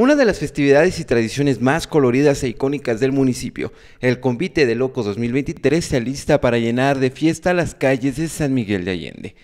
una de las festividades y tradiciones más coloridas e icónicas del municipio. El convite de Locos 2023 se alista para llenar de fiesta las calles de San Miguel de Allende.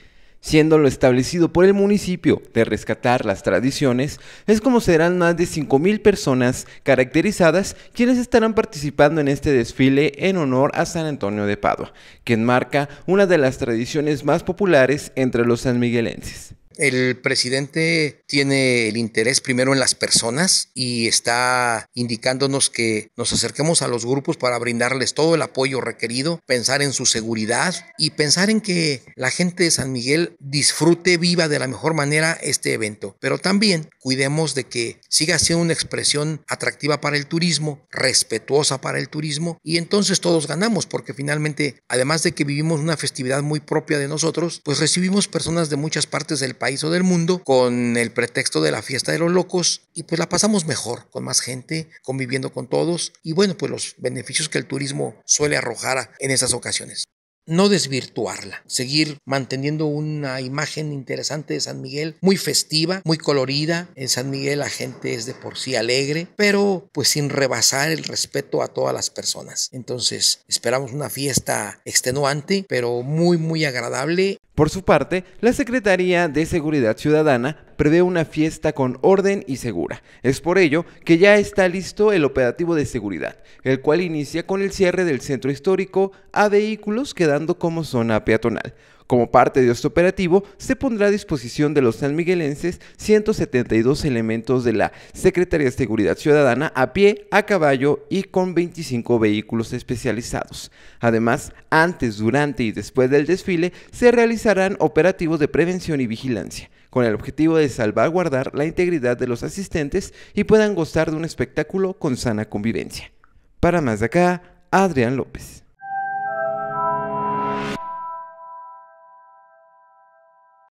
Siendo lo establecido por el municipio de rescatar las tradiciones, es como serán más de 5.000 personas caracterizadas quienes estarán participando en este desfile en honor a San Antonio de Padua, que enmarca una de las tradiciones más populares entre los sanmiguelenses. El presidente tiene el interés primero en las personas y está indicándonos que nos acerquemos a los grupos para brindarles todo el apoyo requerido, pensar en su seguridad y pensar en que la gente de San Miguel disfrute viva de la mejor manera este evento. Pero también cuidemos de que siga siendo una expresión atractiva para el turismo, respetuosa para el turismo y entonces todos ganamos porque finalmente, además de que vivimos una festividad muy propia de nosotros, pues recibimos personas de muchas partes del país país o del mundo con el pretexto de la fiesta de los locos y pues la pasamos mejor, con más gente, conviviendo con todos y bueno, pues los beneficios que el turismo suele arrojar en esas ocasiones no desvirtuarla, seguir manteniendo una imagen interesante de San Miguel, muy festiva, muy colorida. En San Miguel la gente es de por sí alegre, pero pues sin rebasar el respeto a todas las personas. Entonces esperamos una fiesta extenuante, pero muy muy agradable. Por su parte, la Secretaría de Seguridad Ciudadana prevé una fiesta con orden y segura. Es por ello que ya está listo el operativo de seguridad, el cual inicia con el cierre del centro histórico a vehículos quedando como zona peatonal. Como parte de este operativo, se pondrá a disposición de los sanmiguelenses 172 elementos de la Secretaría de Seguridad Ciudadana a pie, a caballo y con 25 vehículos especializados. Además, antes, durante y después del desfile se realizarán operativos de prevención y vigilancia, con el objetivo de salvaguardar la integridad de los asistentes y puedan gozar de un espectáculo con sana convivencia. Para más de acá, Adrián López.